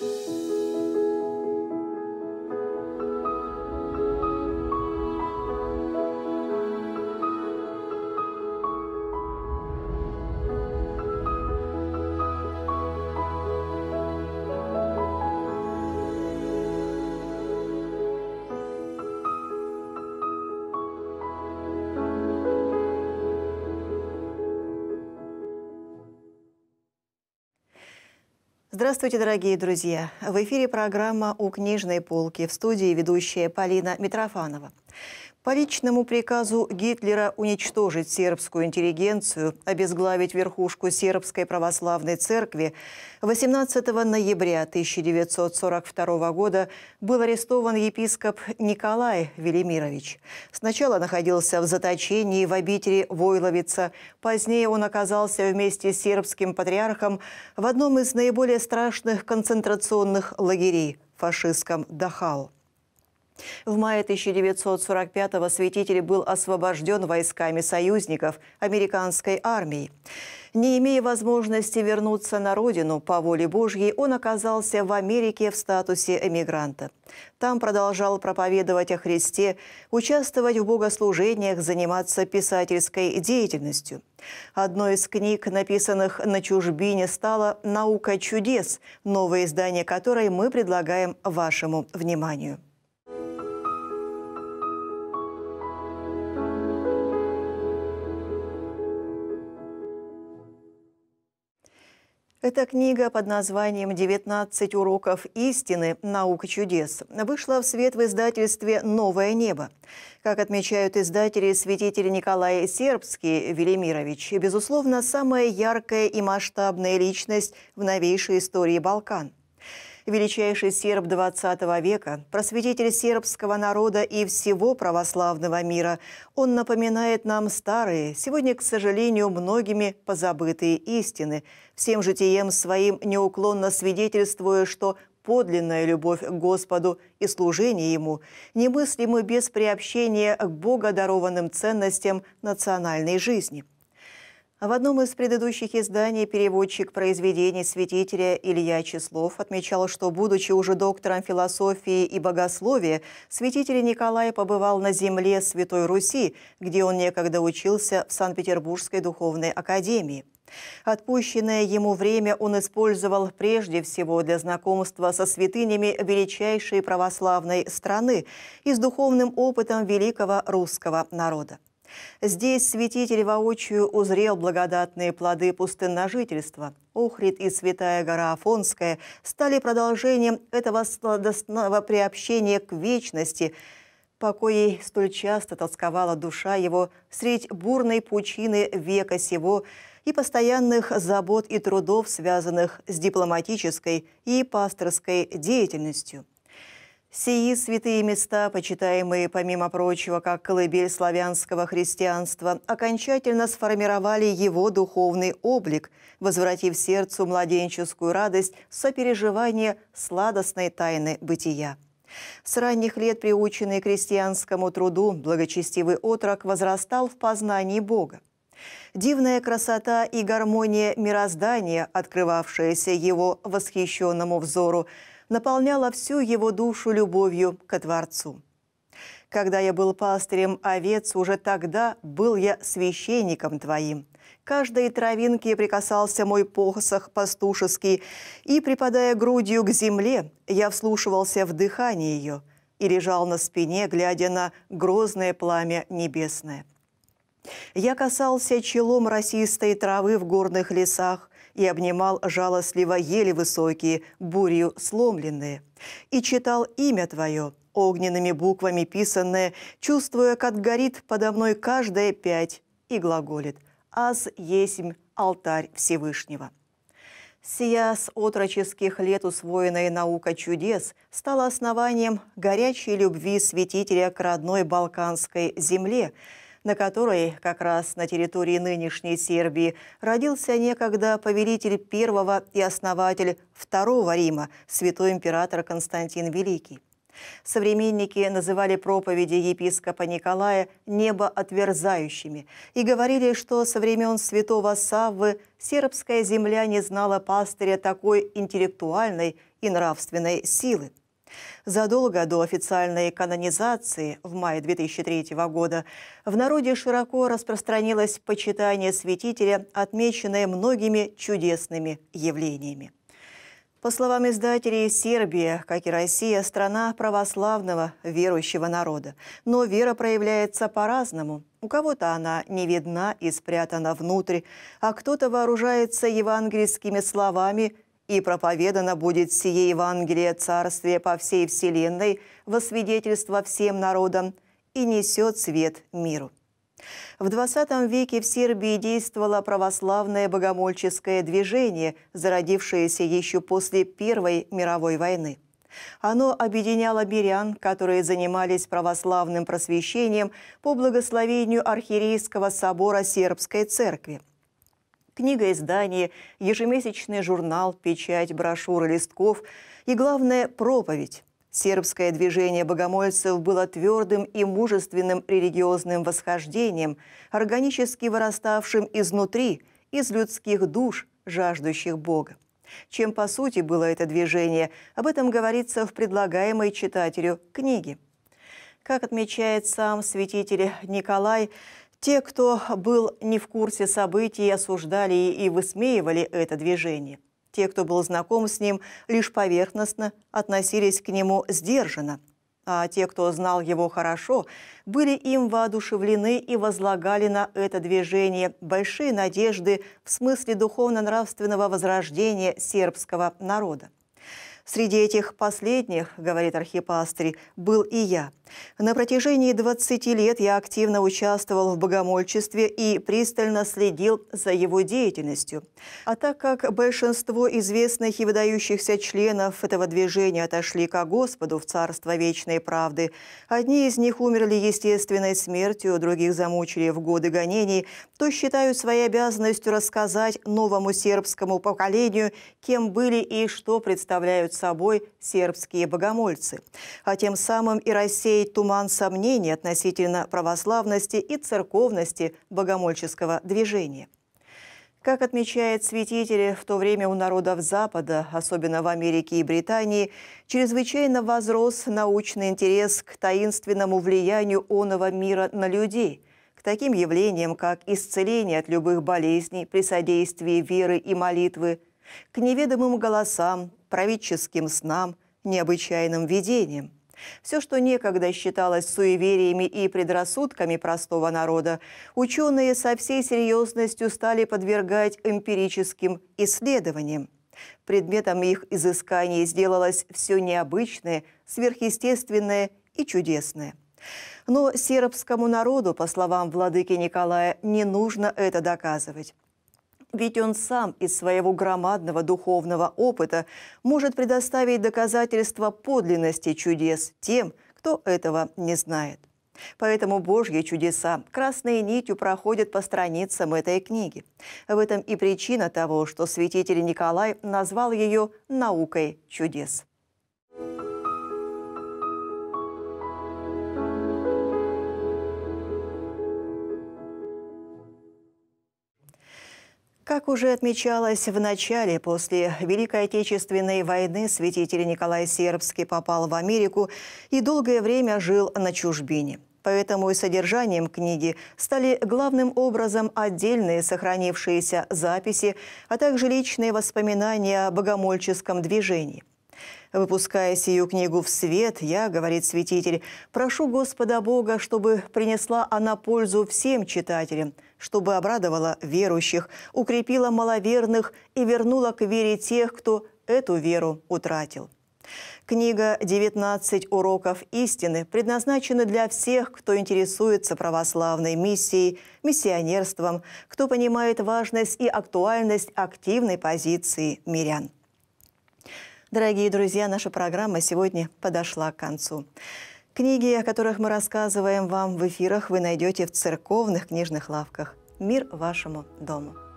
Thank you. Здравствуйте, дорогие друзья! В эфире программа «У книжной полки» в студии ведущая Полина Митрофанова. По личному приказу Гитлера уничтожить сербскую интеллигенцию, обезглавить верхушку сербской православной церкви, 18 ноября 1942 года был арестован епископ Николай Велимирович. Сначала находился в заточении в обители Войловица, позднее он оказался вместе с сербским патриархом в одном из наиболее страшных концентрационных лагерей – фашистском Дахау. В мае 1945-го святитель был освобожден войсками союзников американской армии. Не имея возможности вернуться на родину по воле Божьей, он оказался в Америке в статусе эмигранта. Там продолжал проповедовать о Христе, участвовать в богослужениях, заниматься писательской деятельностью. Одной из книг, написанных на чужбине, стала «Наука чудес», новое издание которой мы предлагаем вашему вниманию. Эта книга под названием «19 уроков истины. Наука чудес» вышла в свет в издательстве «Новое небо». Как отмечают издатели святитель Николай Сербский Велимирович, безусловно, самая яркая и масштабная личность в новейшей истории Балкан – величайший серб XX века, просветитель сербского народа и всего православного мира. Он напоминает нам старые, сегодня, к сожалению, многими позабытые истины, всем житием своим неуклонно свидетельствуя, что подлинная любовь к Господу и служение Ему немыслимы без приобщения к богодарованным ценностям национальной жизни – а в одном из предыдущих изданий переводчик произведений святителя Илья Числов отмечал, что, будучи уже доктором философии и богословия, святитель Николай побывал на земле Святой Руси, где он некогда учился в Санкт-Петербургской духовной академии. Отпущенное ему время он использовал прежде всего для знакомства со святынями величайшей православной страны и с духовным опытом великого русского народа. Здесь святитель воочию узрел благодатные плоды пустынножительства. Охрид и Святая гора Афонская стали продолжением этого сладостного приобщения к вечности, по столь часто тосковала душа его средь бурной пучины века сего и постоянных забот и трудов, связанных с дипломатической и пасторской деятельностью – Сии святые места, почитаемые, помимо прочего, как колыбель славянского христианства, окончательно сформировали его духовный облик, возвратив сердцу младенческую радость сопереживания сладостной тайны бытия. С ранних лет приученный крестьянскому труду, благочестивый отрок возрастал в познании Бога. Дивная красота и гармония мироздания, открывавшаяся его восхищенному взору – наполняла всю его душу любовью ко Творцу. Когда я был пастырем овец, уже тогда был я священником твоим. Каждой травинке прикасался мой посох пастушеский, и, припадая грудью к земле, я вслушивался в дыхание ее и лежал на спине, глядя на грозное пламя небесное. Я касался челом росистой травы в горных лесах, и обнимал жалостливо еле высокие, бурью сломленные. И читал имя Твое, огненными буквами писанное, чувствуя, как горит подо мной каждая пять, и глаголит «Аз есмь алтарь Всевышнего». Сия с отроческих лет усвоенная наука чудес стала основанием горячей любви святителя к родной балканской земле – на которой, как раз на территории нынешней Сербии, родился некогда повелитель первого и основатель второго Рима, святой император Константин Великий. Современники называли проповеди епископа Николая «небоотверзающими» и говорили, что со времен святого Саввы сербская земля не знала пастыря такой интеллектуальной и нравственной силы. Задолго до официальной канонизации в мае 2003 года в народе широко распространилось почитание святителя, отмеченное многими чудесными явлениями. По словам издателей, Сербия, как и Россия, страна православного верующего народа. Но вера проявляется по-разному. У кого-то она не видна и спрятана внутрь, а кто-то вооружается евангельскими словами – и проповедано будет сие Евангелие Царствие по всей вселенной во свидетельство всем народам и несет свет миру. В XX веке в Сербии действовало православное богомольческое движение, зародившееся еще после Первой мировой войны. Оно объединяло мирян, которые занимались православным просвещением по благословению Архиерейского собора Сербской Церкви – книга издание, ежемесячный журнал, печать, брошюры, листков и, главное, проповедь. Сербское движение богомольцев было твердым и мужественным религиозным восхождением, органически выраставшим изнутри, из людских душ, жаждущих Бога. Чем по сути было это движение, об этом говорится в предлагаемой читателю книге. Как отмечает сам святитель Николай, те, кто был не в курсе событий, осуждали и высмеивали это движение. Те, кто был знаком с ним, лишь поверхностно относились к нему сдержанно. А те, кто знал его хорошо, были им воодушевлены и возлагали на это движение большие надежды в смысле духовно-нравственного возрождения сербского народа. Среди этих последних, говорит архипастырь, был и я. На протяжении 20 лет я активно участвовал в богомольчестве и пристально следил за его деятельностью. А так как большинство известных и выдающихся членов этого движения отошли ко Господу в Царство Вечной Правды, одни из них умерли естественной смертью, других замучили в годы гонений, то считаю своей обязанностью рассказать новому сербскому поколению, кем были и что представляют собой сербские богомольцы, а тем самым и рассеять туман сомнений относительно православности и церковности богомольческого движения. Как отмечает святители, в то время у народов Запада, особенно в Америке и Британии, чрезвычайно возрос научный интерес к таинственному влиянию оного мира на людей, к таким явлениям, как исцеление от любых болезней при содействии веры и молитвы, к неведомым голосам, правительским снам, необычайным видениям. Все, что некогда считалось суевериями и предрассудками простого народа, ученые со всей серьезностью стали подвергать эмпирическим исследованиям. Предметом их изысканий сделалось все необычное, сверхъестественное и чудесное. Но сербскому народу, по словам владыки Николая, не нужно это доказывать. Ведь он сам из своего громадного духовного опыта может предоставить доказательства подлинности чудес тем, кто этого не знает. Поэтому Божьи чудеса красной нитью проходят по страницам этой книги. В этом и причина того, что святитель Николай назвал ее «наукой чудес». Как уже отмечалось в начале, после Великой Отечественной войны святитель Николай Сербский попал в Америку и долгое время жил на чужбине. Поэтому и содержанием книги стали главным образом отдельные сохранившиеся записи, а также личные воспоминания о богомольческом движении. Выпуская сию книгу в свет, я, говорит святитель, прошу Господа Бога, чтобы принесла она пользу всем читателям, чтобы обрадовала верующих, укрепила маловерных и вернула к вере тех, кто эту веру утратил. Книга «19 уроков истины» предназначена для всех, кто интересуется православной миссией, миссионерством, кто понимает важность и актуальность активной позиции мирян. Дорогие друзья, наша программа сегодня подошла к концу. Книги, о которых мы рассказываем вам в эфирах, вы найдете в церковных книжных лавках. Мир вашему дому!